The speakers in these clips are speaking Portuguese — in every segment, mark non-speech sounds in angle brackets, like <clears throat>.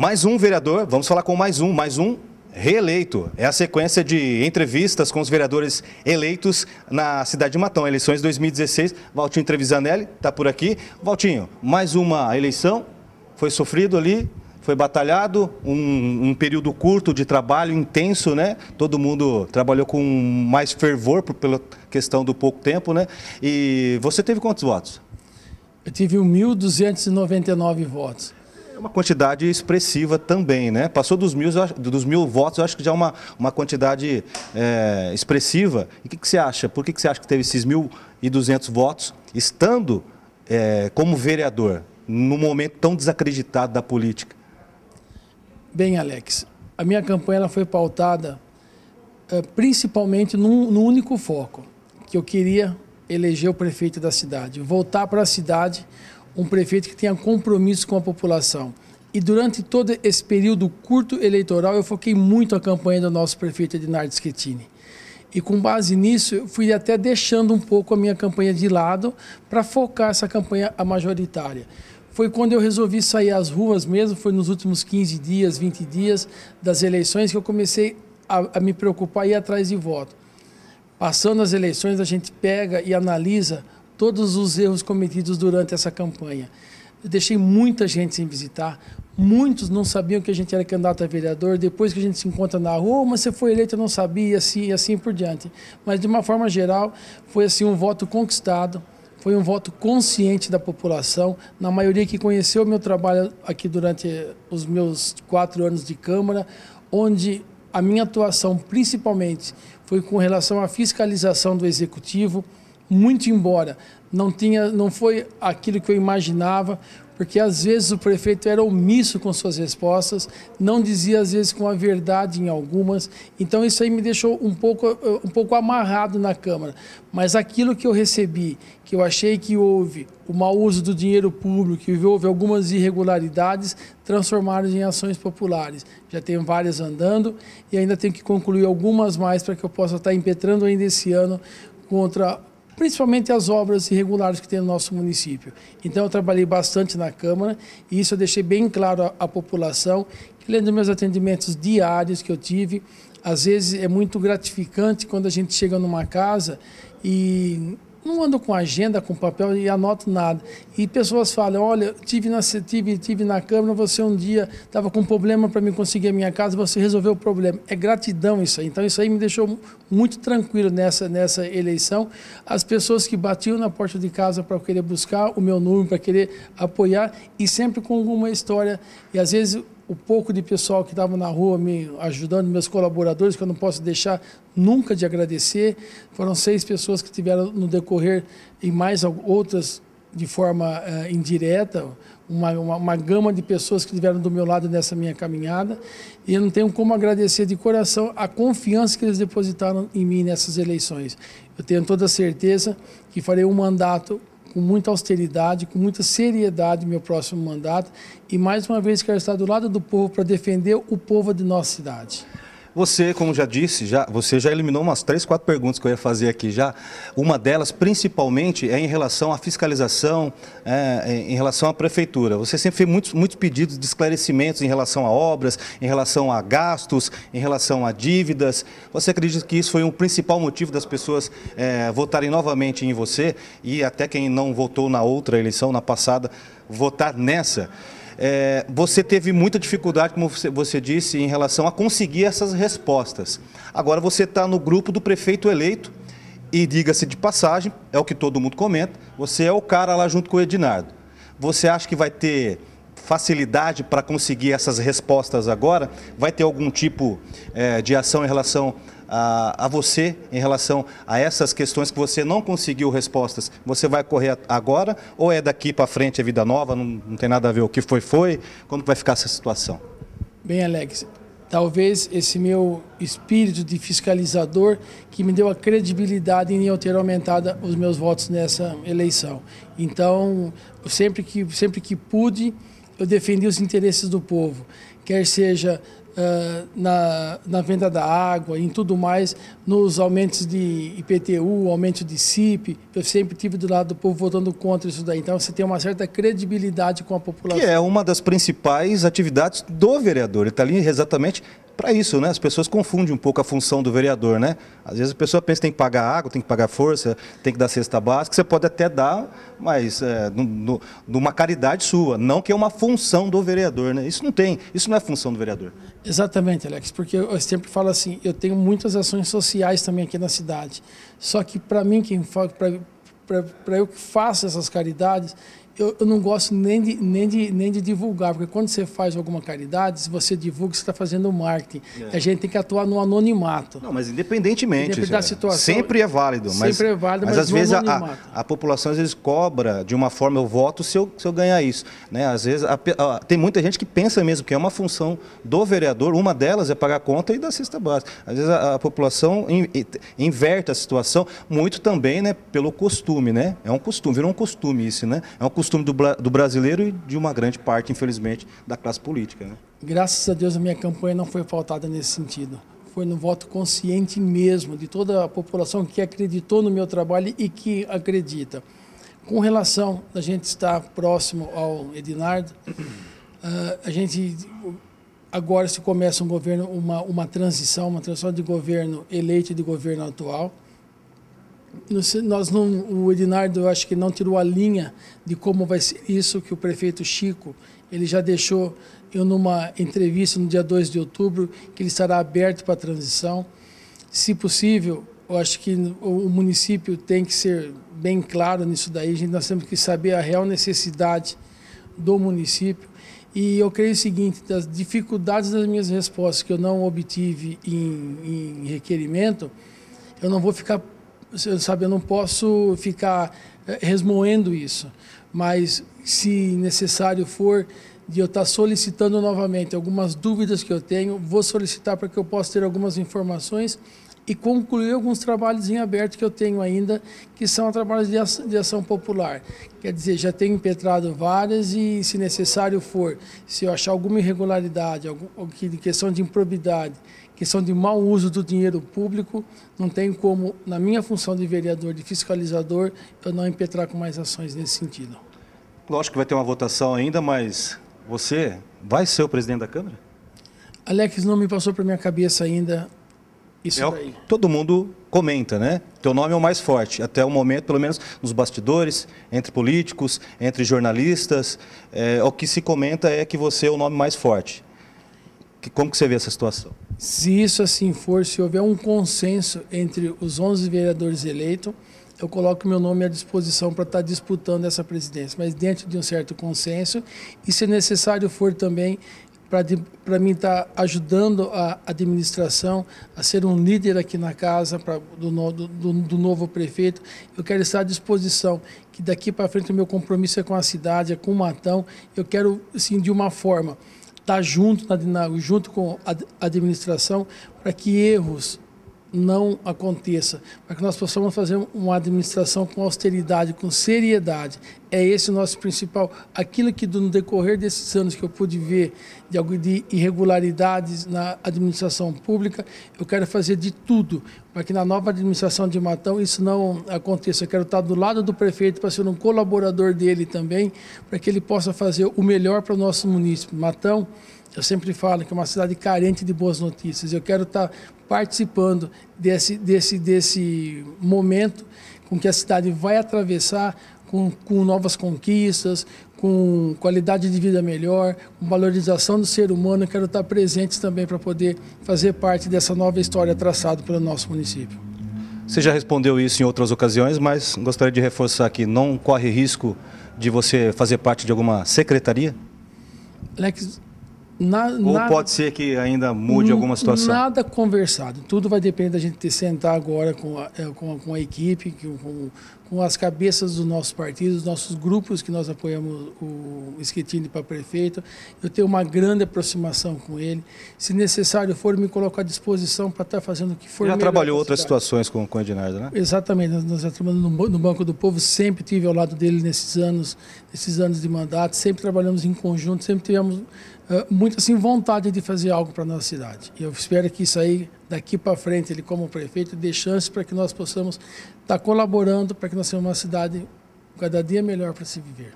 Mais um vereador, vamos falar com mais um, mais um reeleito. É a sequência de entrevistas com os vereadores eleitos na cidade de Matão, eleições 2016. Valtinho Trevisanelli está por aqui. Valtinho, mais uma eleição, foi sofrido ali, foi batalhado, um, um, período curto de trabalho intenso, né? Todo mundo trabalhou com mais fervor por, pela questão do pouco tempo, né? E você teve quantos votos? Eu tive 1.299 votos. É uma quantidade expressiva também, né? Passou dos mil, dos mil votos, eu acho que já é uma, uma quantidade é, expressiva. E o que, que, você acha? Por que, que você acha que teve esses 1.200 votos, estando é, como vereador, num momento tão desacreditado da política? Bem, Alex, a minha campanha ela foi pautada é, principalmente num, num único foco, que eu queria eleger o prefeito da cidade, voltar para a cidade um prefeito que tenha compromisso com a população. E durante todo esse período curto eleitoral, eu foquei muito a campanha do nosso prefeito Ednardo Schettini. E com base nisso, eu fui até deixando um pouco a minha campanha de lado para focar essa campanha a majoritária. Foi quando eu resolvi sair às ruas mesmo, foi nos últimos 15 dias, 20 dias das eleições que eu comecei a, a me preocupar e ir atrás de voto. Passando as eleições, a gente pega e analisa todos os erros cometidos durante essa campanha. Eu deixei muita gente sem visitar, muitos não sabiam que a gente era candidato a vereador, depois que a gente se encontra na rua, mas você foi eleito, eu não sabia, assim, e assim por diante. Mas, de uma forma geral, foi assim um voto conquistado, foi um voto consciente da população, na maioria que conheceu o meu trabalho aqui durante eh, os meus quatro anos de Câmara, onde a minha atuação, principalmente, foi com relação à fiscalização do Executivo, muito embora. Não, tinha, não foi aquilo que eu imaginava, porque às vezes o prefeito era omisso com suas respostas, não dizia às vezes com a verdade em algumas. Então isso aí me deixou um pouco, eh, um pouco amarrado na Câmara. Mas aquilo que eu recebi, que eu achei que houve o mau uso do dinheiro público, que houve algumas irregularidades, transformaram em ações populares. Já tenho várias andando e ainda tenho que concluir algumas mais para que eu possa estar impetrando ainda esse ano contra principalmente as obras irregulares que tem no nosso município. Então eu trabalhei bastante na Câmara e isso eu deixei bem claro à, população, que além dos meus atendimentos diários que eu tive, às vezes é muito gratificante quando a gente chega numa casa e não ando com agenda, com papel e anoto nada. E pessoas falam, olha, tive na, tive, tive na Câmara, você um dia estava com um problema para me conseguir a minha casa, você resolveu o problema. É gratidão isso aí. Então isso aí me deixou muito tranquilo nessa, nessa eleição. As pessoas que batiam na porta de casa para querer buscar o meu número, para querer apoiar, e sempre com alguma história. E às vezes o pouco de pessoal que estava na rua me ajudando, meus colaboradores, que eu não posso deixar nunca de agradecer. Foram seis pessoas que tiveram no decorrer e mais outras de forma uh, indireta, uma, uma, uma, gama de pessoas que estiveram do meu lado nessa minha caminhada. E eu não tenho como agradecer de coração a confiança que eles depositaram em mim nessas eleições. Eu tenho toda certeza que farei um mandato com muita austeridade, com muita seriedade meu próximo mandato e mais uma vez quero estar do lado do povo para defender o povo de nossa cidade. Você, como já disse, já, você já eliminou umas três, quatro perguntas que eu ia fazer aqui já. Uma delas, principalmente, é em relação à fiscalização, é, em relação à prefeitura. Você sempre fez muitos, muitos pedidos de esclarecimentos em relação a obras, em relação a gastos, em relação a dívidas. Você acredita que isso foi um principal motivo das pessoas é, votarem novamente em você e até quem não votou na outra eleição, na passada, votar nessa? É, você teve muita dificuldade, como você, você, disse, em relação a conseguir essas respostas. Agora você está no grupo do prefeito eleito e, diga-se de passagem, é o que todo mundo comenta, você é o cara lá junto com o Edinardo. Você acha que vai ter facilidade para conseguir essas respostas agora? Vai ter algum tipo é, de ação em relação a, a, você, em relação a essas questões que você não conseguiu respostas? Você vai correr agora ou é daqui para frente a é vida nova? Não, não tem nada a ver o que foi, foi? Como vai ficar essa situação? Bem, Alex, talvez esse meu espírito de fiscalizador que me deu a credibilidade em eu ter aumentado os meus votos nessa eleição. Então, sempre que, sempre que pude, eu defendi os interesses do povo, quer seja uh, na, na venda da água, em tudo mais, nos aumentos de IPTU, aumento de CIP, eu sempre tive do lado do povo votando contra isso daí. Então você tem uma certa credibilidade com a população. Que é uma das principais atividades do vereador, ele está ali exatamente para isso, né? As pessoas confundem um pouco a função do vereador, né? Às vezes a pessoa pensa que tem que pagar água, tem que pagar força, tem que dar cesta básica, você pode até dar, mas é, no, numa caridade sua, não que é uma função do vereador, né? Isso não tem, isso não é função do vereador. Exatamente, Alex, porque eu sempre falo assim, eu tenho muitas ações sociais também aqui na cidade, só que para mim, quem para eu que faço essas caridades, eu, eu, não gosto nem de, nem, de, nem de divulgar, porque quando você faz alguma caridade, se você divulga, você está fazendo marketing. É. A gente tem que atuar no anonimato. Não, mas independentemente. Independente da é. situação, sempre é válido. Mas, sempre é válido, mas, mas às vezes a, a, população às vezes cobra de uma forma, eu voto se eu, se eu ganhar isso. Né? Às vezes a, a, tem muita gente que pensa mesmo que é uma função do vereador, uma delas é pagar a conta e da cesta básica. Às vezes a, população in, inverte a situação, muito também né, pelo costume. Né? É um costume, virou um costume isso, né? É um costume costume do, do, brasileiro e de uma grande parte, infelizmente, da classe política. Né? Graças a Deus a minha campanha não foi faltada nesse sentido. Foi no voto consciente mesmo de toda a população que acreditou no meu trabalho e que acredita. Com relação a gente estar próximo ao Edinardo, <clears throat> ah, a gente agora se começa um governo, uma, uma transição, uma transição de governo eleito e de governo atual nós não, o Edinardo, eu acho que não tirou a linha de como vai ser isso que o prefeito Chico, ele já deixou eu numa entrevista no dia 2 de outubro, que ele estará aberto para a transição. Se possível, eu acho que o município tem que ser bem claro nisso daí, gente, nós temos que saber a real necessidade do município. E eu creio o seguinte, das dificuldades das minhas respostas que eu não obtive em, em requerimento, eu não vou ficar você sabe, eu não posso ficar eh, resmoendo isso, mas se necessário for, de eu estar tá solicitando novamente algumas dúvidas que eu tenho, vou solicitar para que eu possa ter algumas informações e concluir alguns trabalhos em aberto que eu tenho ainda, que são trabalhos de ação, de ação, popular. Quer dizer, já tenho impetrado várias e, se necessário for, se eu achar alguma irregularidade, algum, questão de improbidade, questão de mau uso do dinheiro público, não tem como, na minha função de vereador, de fiscalizador, eu não impetrar com mais ações nesse sentido. Lógico que vai ter uma votação ainda, mas você vai ser o presidente da Câmara? Alex, não me passou para minha cabeça ainda isso é daí. Todo mundo comenta, né? Teu nome é o mais forte, até o momento, pelo menos nos bastidores, entre políticos, entre jornalistas, é, o que se comenta é que você é o nome mais forte. Que, como que você vê essa situação? Se isso assim for, se houver um consenso entre os 11 vereadores eleitos, eu coloco meu nome à disposição para estar tá disputando essa presidência, mas dentro de um certo consenso e, se necessário for também, para mim estar tá ajudando a administração a ser um líder aqui na casa pra, do, do, do, novo prefeito. Eu quero estar à disposição, que daqui para frente o meu compromisso é com a cidade, é com o Matão. Eu quero, assim, de uma forma, estar tá junto, na, junto com a administração para que erros não aconteça, para que nós possamos fazer uma administração com austeridade, com seriedade. É esse o nosso principal. Aquilo que no decorrer desses anos que eu pude ver de irregularidades na administração pública, eu quero fazer de tudo para que na nova administração de Matão isso não aconteça. Eu quero estar do lado do prefeito para ser um colaborador dele também, para que ele possa fazer o melhor para o nosso município. Matão eu sempre falo que é uma cidade carente de boas notícias. Eu quero estar participando desse, desse, desse momento com que a cidade vai atravessar com, com novas conquistas, com qualidade de vida melhor, com valorização do ser humano. Eu quero estar presente também para poder fazer parte dessa nova história traçada pelo nosso município. Você já respondeu isso em outras ocasiões, mas gostaria de reforçar que não corre risco de você fazer parte de alguma secretaria? Alex, na, Ou nada, pode ser que ainda mude alguma situação? Nada conversado. Tudo vai depender da gente sentar agora com a, eh, com a, com a equipe, com, com, as cabeças dos nossos partidos, nossos grupos que nós apoiamos o Schettini para prefeito. Eu tenho uma grande aproximação com ele. Se necessário for, me coloco à disposição para estar fazendo o que for. Já trabalhou outras situações com, com o Edinardo, né? Exatamente. Nós, nós já trabalhamos no, no, Banco do Povo, sempre tive ao lado dele nesses anos, nesses anos de mandato, sempre trabalhamos em conjunto, sempre tivemos uh, eh, muito muito assim vontade de fazer algo para nossa cidade. E eu espero que isso aí daqui para frente ele como prefeito dê chance para que nós possamos estar tá colaborando para que nós tenhamos uma cidade cada dia melhor para se viver.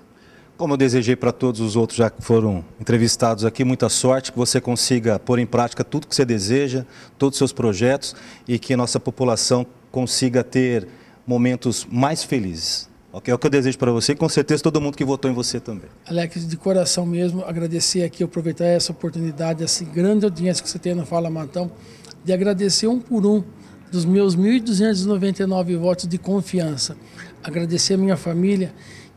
Como eu desejei para todos os outros já que foram entrevistados aqui, muita sorte, que você consiga pôr em prática tudo que você deseja, todos os seus projetos e que a nossa população consiga ter momentos mais felizes. Ok, é o que eu desejo para você e com certeza todo mundo que votou em você também. Alex, de coração mesmo, agradecer aqui, aproveitar essa oportunidade, essa grande audiência que você tem no Fala Matão, de agradecer um por um dos meus 1.299 votos de confiança. Agradecer a minha família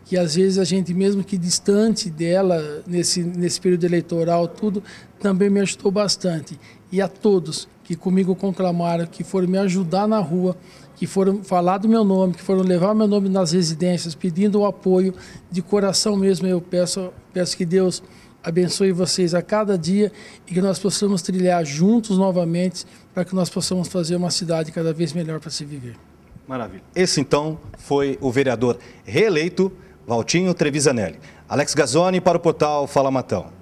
que às vezes a gente, mesmo que distante dela, nesse, nesse período eleitoral, tudo, também me ajudou bastante. E a todos que comigo conclamaram, que foram me ajudar na rua, que foram falar do meu nome, que foram levar meu nome nas residências, pedindo o apoio, de coração mesmo, eu peço, peço que Deus abençoe vocês a cada dia e que nós possamos trilhar juntos novamente para que nós possamos fazer uma cidade cada vez melhor para se viver. Maravilha. Esse então foi o vereador reeleito Valtinho Trevisanelli. Alex Gazzoni para o portal Fala Matão.